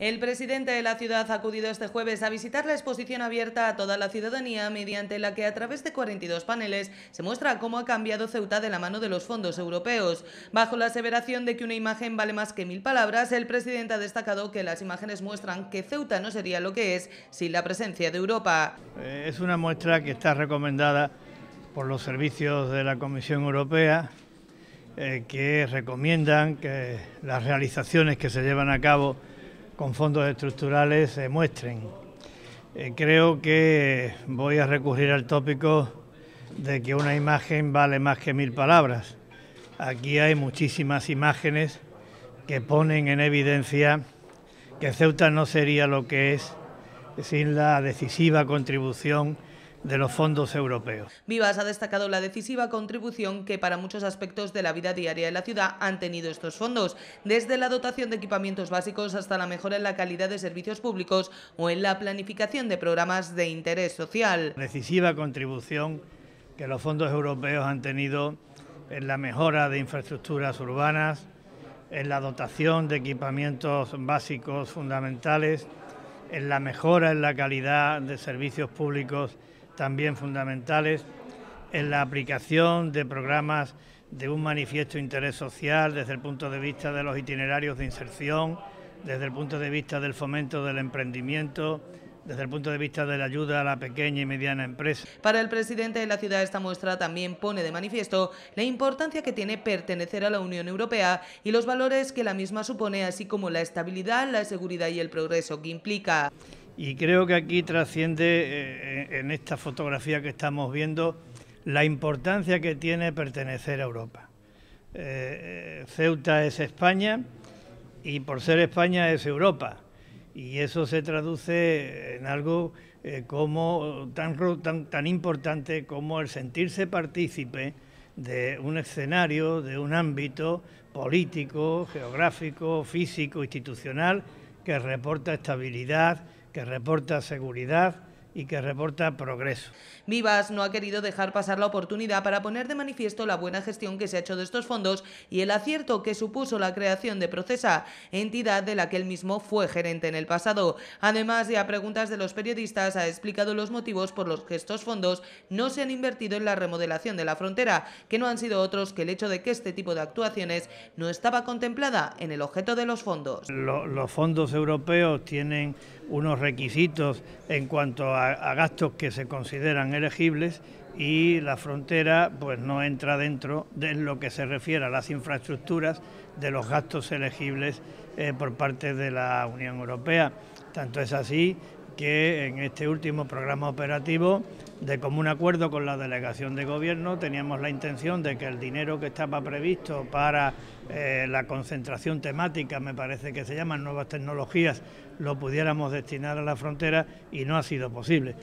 El presidente de la ciudad ha acudido este jueves a visitar la exposición abierta a toda la ciudadanía, mediante la que a través de 42 paneles se muestra cómo ha cambiado Ceuta de la mano de los fondos europeos. Bajo la aseveración de que una imagen vale más que mil palabras, el presidente ha destacado que las imágenes muestran que Ceuta no sería lo que es sin la presencia de Europa. Eh, es una muestra que está recomendada por los servicios de la Comisión Europea, eh, que recomiendan que las realizaciones que se llevan a cabo con fondos estructurales se muestren. Eh, creo que voy a recurrir al tópico de que una imagen vale más que mil palabras. Aquí hay muchísimas imágenes que ponen en evidencia que Ceuta no sería lo que es sin la decisiva contribución de los fondos europeos. Vivas ha destacado la decisiva contribución que para muchos aspectos de la vida diaria de la ciudad han tenido estos fondos, desde la dotación de equipamientos básicos hasta la mejora en la calidad de servicios públicos o en la planificación de programas de interés social. Decisiva contribución que los fondos europeos han tenido en la mejora de infraestructuras urbanas, en la dotación de equipamientos básicos fundamentales, en la mejora en la calidad de servicios públicos también fundamentales en la aplicación de programas de un manifiesto interés social desde el punto de vista de los itinerarios de inserción, desde el punto de vista del fomento del emprendimiento, desde el punto de vista de la ayuda a la pequeña y mediana empresa. Para el presidente de la ciudad, esta muestra también pone de manifiesto la importancia que tiene pertenecer a la Unión Europea y los valores que la misma supone, así como la estabilidad, la seguridad y el progreso que implica. Y creo que aquí trasciende eh, en esta fotografía que estamos viendo la importancia que tiene pertenecer a Europa. Eh, eh, Ceuta es España y por ser España es Europa. Y eso se traduce en algo como tan, tan, tan importante como el sentirse partícipe de un escenario, de un ámbito político, geográfico, físico, institucional, que reporta estabilidad, que reporta seguridad, y que reporta progreso. Vivas no ha querido dejar pasar la oportunidad para poner de manifiesto la buena gestión que se ha hecho de estos fondos y el acierto que supuso la creación de Procesa, entidad de la que él mismo fue gerente en el pasado. Además, de a preguntas de los periodistas, ha explicado los motivos por los que estos fondos no se han invertido en la remodelación de la frontera, que no han sido otros que el hecho de que este tipo de actuaciones no estaba contemplada en el objeto de los fondos. los fondos europeos tienen unos requisitos en cuanto a, gastos que se consideran elegibles y la frontera pues no entra dentro de lo que se refiere a las infraestructuras de los gastos elegibles eh, por parte de la Unión Europea. Tanto es así que en este último programa operativo, de común acuerdo con la delegación de gobierno, teníamos la intención de que el dinero que estaba previsto para eh, la concentración temática, me parece que se llaman nuevas tecnologías, lo pudiéramos destinar a la frontera y no ha sido posible.